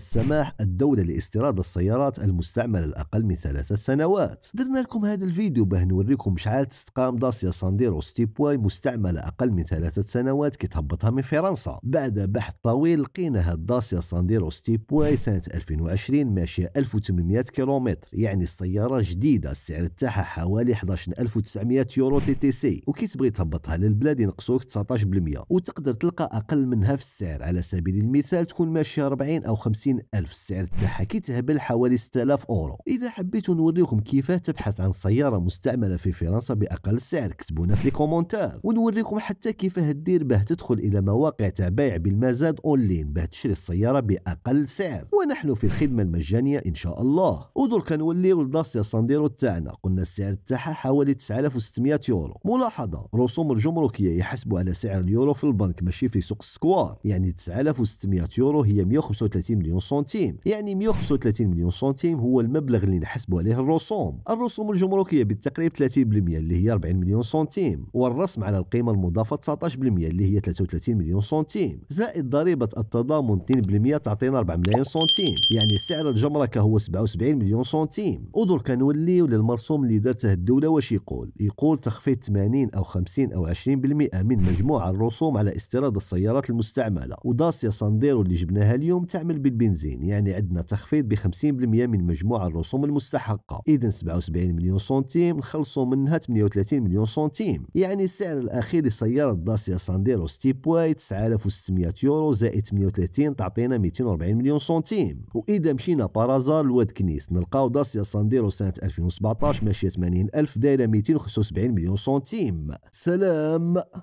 السماح الدولة لاستيراد السيارات المستعملة الأقل من ثلاثة سنوات درنا لكم هذا الفيديو باه نوريكم شحال تستقام داسيا سانديرو ستيبواي مستعملة أقل من ثلاثة سنوات كي تهبطها من فرنسا بعد بحث طويل لقينا هاد داسيا سانديرو ستيبواي سنة 2020 ماشية 1800 كيلومتر يعني السيارة جديدة السعر تاعها حوالي 11900 يورو تي تي سي وكي تبغي تهبطها للبلاد ينقصوك 19% وتقدر تلقى أقل منها في السعر على سبيل المثال تكون ماشية 40 أو 50 50 ألف السعر تاعها كيتهبل حوالي 6000 أورو إذا حبيت نوريكم كيف تبحث عن سيارة مستعملة في فرنسا بأقل سعر كتبونا في لي ونوريكم حتى كيفاه دير باه تدخل إلى مواقع تاع بيع بالمزاد أونلاين باه تشري السيارة بأقل سعر ونحن في الخدمة المجانية إن شاء الله ودركا نوليو لداسيا سانديرو تاعنا قلنا السعر تاعها حوالي 9600 يورو ملاحظة رسوم الجمركية يحسبوا على سعر اليورو في البنك ماشي في سوق السكوار يعني 9600 يورو هي 135 مليون مليون سنتيم يعني 135 مليون سنتيم هو المبلغ اللي نحسبوا عليه الرسوم الرسوم الجمركيه بالتقريب 30% اللي هي 40 مليون سنتيم والرسم على القيمه المضافه 19% اللي هي 33 مليون سنتيم زائد ضريبه التضامن 2% تعطينا 4 ملايين سنتيم يعني سعر الجمركه هو 77 مليون سنتيم ودرك نوليو للمرسوم اللي دارته الدوله واش يقول يقول تخفيض 80 او 50 او 20% من مجموع الرسوم على استيراد السيارات المستعمله وداسيا سانديرو اللي جبناها اليوم تعمل بال البنزين يعني عندنا تخفيض ب 50% من مجموع الرسوم المستحقه اذا 77 مليون سنتيم نخلصوا منها 38 مليون سنتيم يعني السعر الاخير لسياره داسيا سانديرو ستيب واي 9600 يورو زائد 38 تعطينا 240 مليون سنتيم واذا مشينا بارازار لواد كنيس نلقاو داسيا سانديرو سنه 2017 ماشيه 80000 دايره 275 مليون سنتيم سلام